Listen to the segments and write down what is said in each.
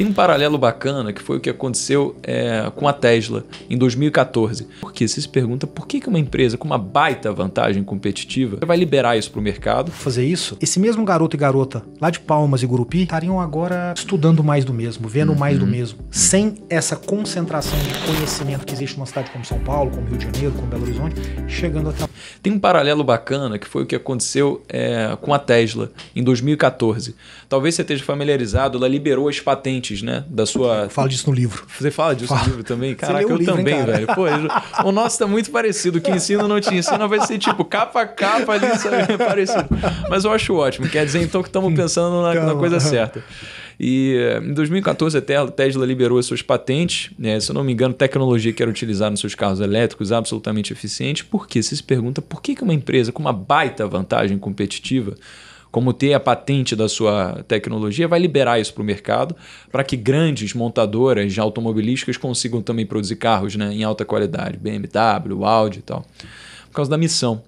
Tem um paralelo bacana que foi o que aconteceu é, com a Tesla em 2014. Porque você se pergunta por que, uma empresa com uma baita vantagem competitiva vai liberar isso para o mercado? Fazer isso? Esse mesmo garoto e garota lá de Palmas e Gurupi estariam agora estudando mais do mesmo, vendo uhum. mais do uhum. mesmo. Sem essa concentração de conhecimento que existe numa cidade como São Paulo, como Rio de Janeiro, como Belo Horizonte, chegando até tem um paralelo bacana que foi o que aconteceu é, com a Tesla em 2014. Talvez você esteja familiarizado, ela liberou as patentes né, da sua. Fala disso no livro. Você fala disso fala. no livro também? Caraca, eu livro, também, hein, cara? velho. Pô, eu... o nosso tá muito parecido. O que ensina não te ensina vai ser tipo capa a capa ali, sabe? parecido. Mas eu acho ótimo. Quer dizer, então, que estamos pensando na, na então, coisa certa. E eh, em 2014 a Tesla liberou as suas patentes, né? se eu não me engano, tecnologia que era utilizada nos seus carros elétricos absolutamente eficiente. Por quê? Você se pergunta por que uma empresa com uma baita vantagem competitiva como ter a patente da sua tecnologia, vai liberar isso para o mercado para que grandes montadoras de automobilísticas consigam também produzir carros né, em alta qualidade, BMW, Audi e tal, por causa da missão.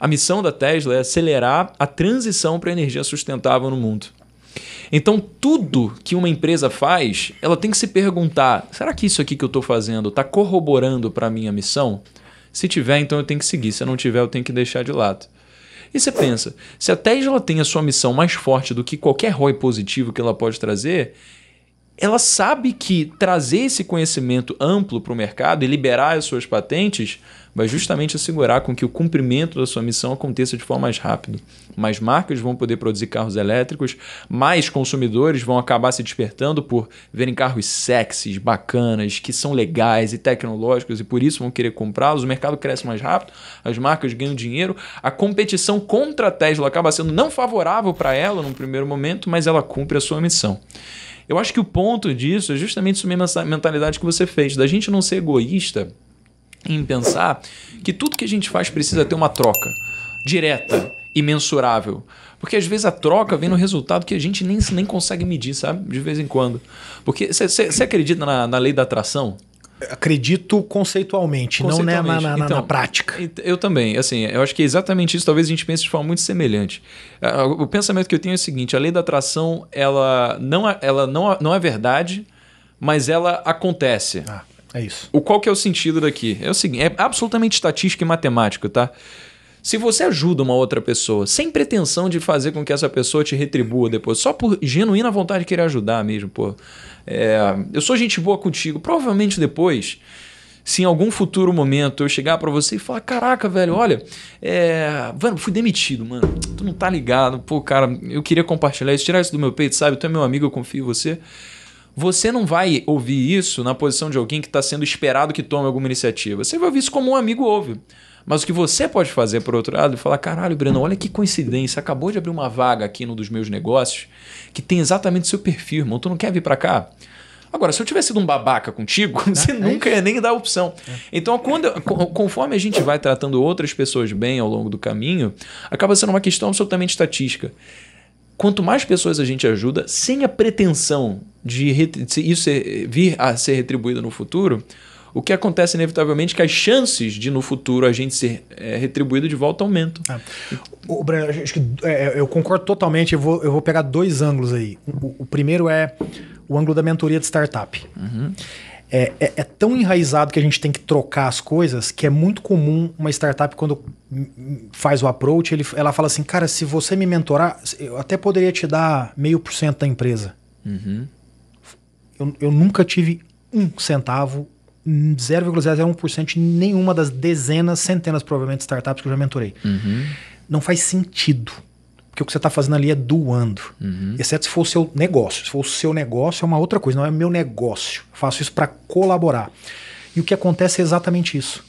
A missão da Tesla é acelerar a transição para a energia sustentável no mundo. Então, tudo que uma empresa faz, ela tem que se perguntar: será que isso aqui que eu estou fazendo está corroborando para a minha missão? Se tiver, então eu tenho que seguir. Se não tiver, eu tenho que deixar de lado. E você pensa, se a Tesla tem a sua missão mais forte do que qualquer ROI positivo que ela pode trazer, ela sabe que trazer esse conhecimento amplo para o mercado e liberar as suas patentes vai justamente assegurar com que o cumprimento da sua missão aconteça de forma mais rápida. Mais marcas vão poder produzir carros elétricos, mais consumidores vão acabar se despertando por verem carros sexys, bacanas, que são legais e tecnológicos e por isso vão querer comprá-los. O mercado cresce mais rápido, as marcas ganham dinheiro, a competição contra a Tesla acaba sendo não favorável para ela num primeiro momento, mas ela cumpre a sua missão. Eu acho que o ponto disso é justamente isso mesmo, essa mentalidade que você fez, da gente não ser egoísta em pensar que tudo que a gente faz precisa ter uma troca direta e mensurável. Porque às vezes a troca vem no resultado que a gente nem, nem consegue medir, sabe? De vez em quando. Porque você acredita na, na lei da atração? acredito conceitualmente, conceitualmente. não né, na, na, então, na, prática. Eu também, assim, eu acho que é exatamente isso, talvez a gente pense de forma muito semelhante. Ah, o pensamento que eu tenho é o seguinte, a lei da atração, ela não, ela não, não é verdade, mas ela acontece. Ah, é isso. O qual que é o sentido daqui? É o seguinte, é absolutamente estatístico e matemático, tá? Se você ajuda uma outra pessoa sem pretensão de fazer com que essa pessoa te retribua depois, só por genuína vontade de querer ajudar mesmo, pô. É, eu sou gente boa contigo. Provavelmente depois, se em algum futuro momento eu chegar para você e falar: Caraca, velho, olha, é, mano, fui demitido, mano. Tu não tá ligado. Pô, cara, eu queria compartilhar isso, tirar isso do meu peito, sabe? Tu é meu amigo, eu confio em você. Você não vai ouvir isso na posição de alguém que está sendo esperado que tome alguma iniciativa. Você vai ouvir isso como um amigo ouve. Mas o que você pode fazer, por outro lado, é falar: caralho, Breno, olha que coincidência, acabou de abrir uma vaga aqui num dos meus negócios que tem exatamente o seu perfil, irmão. Tu não quer vir para cá? Agora, se eu tivesse sido um babaca contigo, você é, é nunca isso? ia nem dar a opção. É. Então, quando, conforme a gente vai tratando outras pessoas bem ao longo do caminho, acaba sendo uma questão absolutamente estatística. Quanto mais pessoas a gente ajuda, sem a pretensão de isso é, vir a ser retribuído no futuro, o que acontece inevitavelmente é que as chances de no futuro a gente ser é, retribuído de volta aumentam. É. O, Breno, acho que, é, é, eu concordo totalmente, eu vou, eu vou pegar dois ângulos aí. O, o primeiro é o ângulo da mentoria de startup. Uhum. É, é, é, tão enraizado que a gente tem que trocar as coisas que é muito comum uma startup, quando faz o approach, ele, ela fala assim: Cara, se você me mentorar, eu até poderia te dar meio por cento da empresa. Uhum. Eu, eu nunca tive um centavo 0,01% em nenhuma das dezenas, centenas, provavelmente, de startups que eu já mentorei. Uhum. Não faz sentido. Porque o que você está fazendo ali é doando. Uhum. Exceto se for o seu negócio. Se for o seu negócio, é uma outra coisa. Não é meu negócio. Eu faço isso para colaborar. E o que acontece é exatamente isso.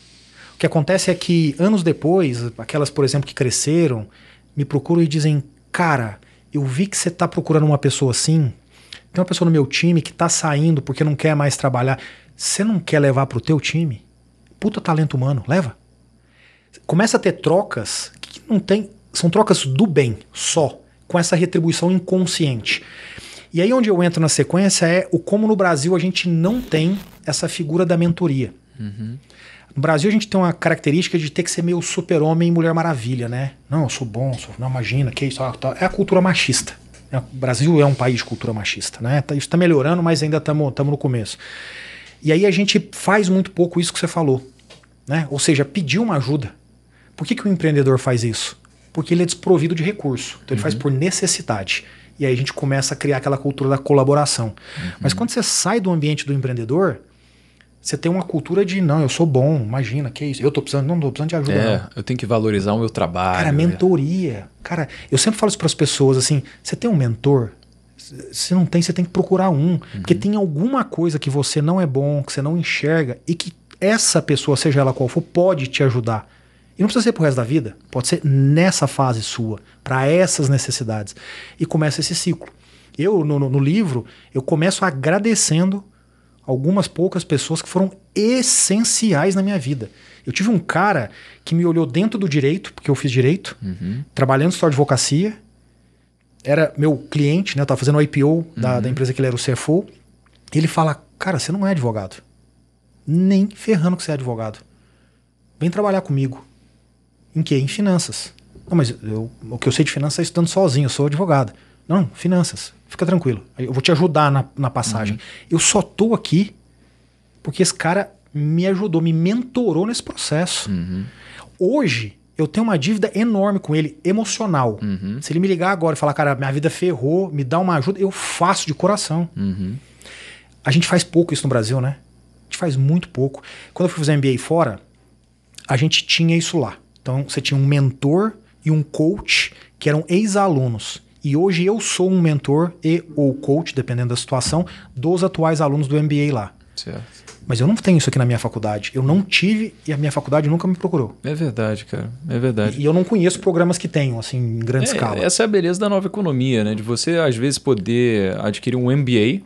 O que acontece é que, anos depois, aquelas, por exemplo, que cresceram, me procuram e dizem: Cara, eu vi que você está procurando uma pessoa assim. Tem uma pessoa no meu time que está saindo porque não quer mais trabalhar. Você não quer levar pro teu time? Puta talento humano, leva. Começa a ter trocas que não tem. São trocas do bem só, com essa retribuição inconsciente. E aí onde eu entro na sequência é o como no Brasil a gente não tem essa figura da mentoria. Uhum. No Brasil a gente tem uma característica de ter que ser meio super-homem e mulher maravilha, né? Não, eu sou bom, sou, não imagina, que isso, é a cultura machista. É, o Brasil é um país de cultura machista, né? Tá, isso está melhorando, mas ainda estamos no começo. E aí a gente faz muito pouco isso que você falou. Né? Ou seja, pedir uma ajuda. Por que, que o empreendedor faz isso? Porque ele é desprovido de recurso. Então ele uhum. faz por necessidade. E aí a gente começa a criar aquela cultura da colaboração. Uhum. Mas quando você sai do ambiente do empreendedor, você tem uma cultura de não, eu sou bom, imagina, que isso, eu tô precisando, não tô precisando de ajuda. É, não. eu tenho que valorizar o meu trabalho. Cara, é. mentoria. É. Cara, eu sempre falo isso para as pessoas assim, você tem um mentor, se não tem, você tem que procurar um. Uhum. Porque tem alguma coisa que você não é bom, que você não enxerga e que essa pessoa, seja ela qual for, pode te ajudar. E não precisa ser pro resto da vida, pode ser nessa fase sua, para essas necessidades. E começa esse ciclo. Eu, no, no livro, eu começo agradecendo algumas poucas pessoas que foram essenciais na minha vida. Eu tive um cara que me olhou dentro do direito, porque eu fiz direito, uhum. trabalhando só advocacia, era meu cliente, né? Eu tava fazendo o IPO uhum. da, da, empresa que ele era o CFO. ele fala: Cara, você não é advogado. Nem ferrando que você é advogado. Vem trabalhar comigo. Em quê? Em finanças. Não, mas eu, o que eu sei de finanças é estudando sozinho, eu sou advogado. Não, finanças. Fica tranquilo. Eu vou te ajudar na, na passagem. Uhum. Eu só tô aqui porque esse cara me ajudou, me mentorou nesse processo. Uhum. Hoje, eu tenho uma dívida enorme com ele, emocional. Uhum. Se ele me ligar agora e falar, cara, minha vida ferrou, me dá uma ajuda, eu faço de coração. Uhum. A gente faz pouco isso no Brasil, né? A gente faz muito pouco. Quando eu fui fazer MBA fora, a gente tinha isso lá. Então você tinha um mentor e um coach que eram ex-alunos. E hoje eu sou um mentor e ou coach, dependendo da situação, dos atuais alunos do MBA lá. Certo. Mas eu não tenho isso aqui na minha faculdade. Eu não tive e a minha faculdade nunca me procurou. É verdade, cara. É verdade. E, e eu não conheço programas que tenham, assim, em grande é, escala. Essa é a beleza da nova economia, né? De você, às vezes, poder adquirir um MBA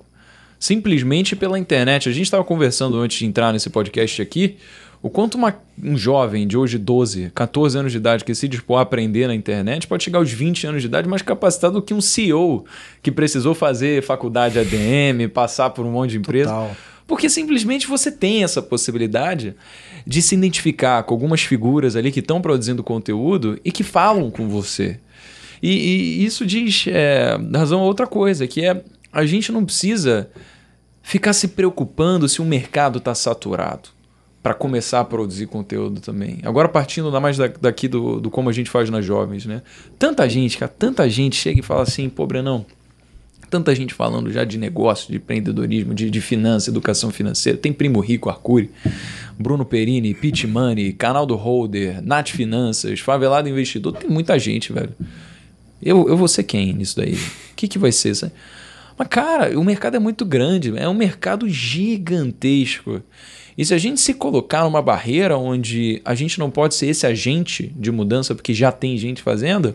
simplesmente pela internet. A gente estava conversando antes de entrar nesse podcast aqui. O quanto uma, um jovem de hoje 12, 14 anos de idade que se dispor a aprender na internet pode chegar aos 20 anos de idade mais capacitado do que um CEO que precisou fazer faculdade ADM, passar por um monte de empresa. Total. Porque simplesmente você tem essa possibilidade de se identificar com algumas figuras ali que estão produzindo conteúdo e que falam com você. E, e isso diz é, razão a outra coisa, que é a gente não precisa ficar se preocupando se o mercado está saturado para começar a produzir conteúdo também. Agora partindo da mais da, daqui do, do como a gente faz nas jovens, né? Tanta gente, cara, tanta gente chega e fala assim, pô, Brenão, tanta gente falando já de negócio, de empreendedorismo, de, de finanças, educação financeira. Tem Primo Rico, Arcuri, Bruno Perini, Pit Money, Canal do Holder, Nat Finanças, Favelado Investidor. Tem muita gente, velho. Eu, eu vou ser quem nisso daí? O que, que vai ser? Mas, cara, o mercado é muito grande. É um mercado gigantesco. E se a gente se colocar numa barreira onde a gente não pode ser esse agente de mudança porque já tem gente fazendo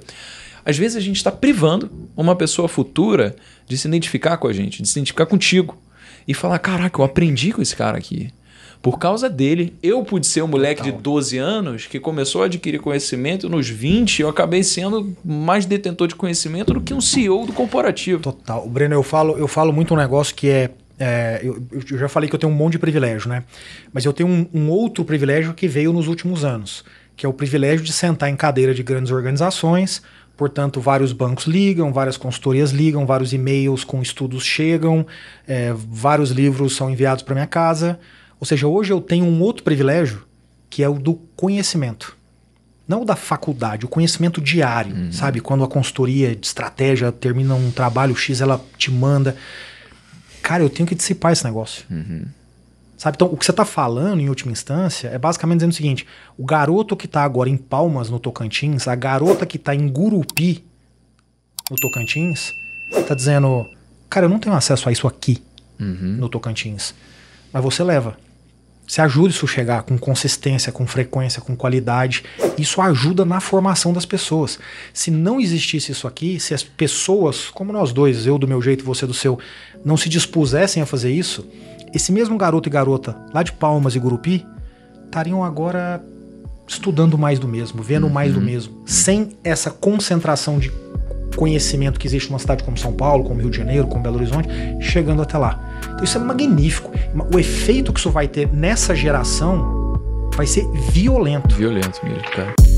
às vezes a gente está privando uma pessoa futura de se identificar com a gente, de se identificar contigo e falar: caraca, eu aprendi com esse cara aqui. Por causa dele, eu pude ser um moleque Total. de 12 anos que começou a adquirir conhecimento nos 20, eu acabei sendo mais detentor de conhecimento do que um CEO do corporativo. Total. Breno, eu falo, eu falo muito um negócio que é. é eu, eu, já falei que eu tenho um monte de privilégio, né? Mas eu tenho um, um outro privilégio que veio nos últimos anos, que é o privilégio de sentar em cadeira de grandes organizações, Portanto, vários bancos ligam, várias consultorias ligam, vários e-mails com estudos chegam, é, vários livros são enviados para minha casa. Ou seja, hoje eu tenho um outro privilégio que é o do conhecimento. Não o da faculdade, o conhecimento diário, uhum. sabe? Quando a consultoria de estratégia termina um trabalho X, ela te manda. Cara, eu tenho que dissipar esse negócio. Uhum. Sabe? Então, o que você está falando, em última instância, é basicamente dizendo o seguinte: o garoto que está agora em Palmas, no Tocantins, a garota que está em Gurupi, no Tocantins, está dizendo: cara, eu não tenho acesso a isso aqui, uhum. no Tocantins. Mas você leva. Você ajuda isso a chegar com consistência, com frequência, com qualidade. Isso ajuda na formação das pessoas. Se não existisse isso aqui, se as pessoas, como nós dois, eu do meu jeito, você do seu, não se dispusessem a fazer isso, esse mesmo garoto e garota lá de Palmas e Gurupi estariam agora estudando mais do mesmo, vendo uhum. mais do mesmo, sem essa concentração de conhecimento que existe numa cidade como São Paulo, como Rio de Janeiro, como Belo Horizonte, chegando até lá. Então isso é magnífico. O efeito que isso vai ter nessa geração vai ser violento. Violento mesmo, cara. Tá.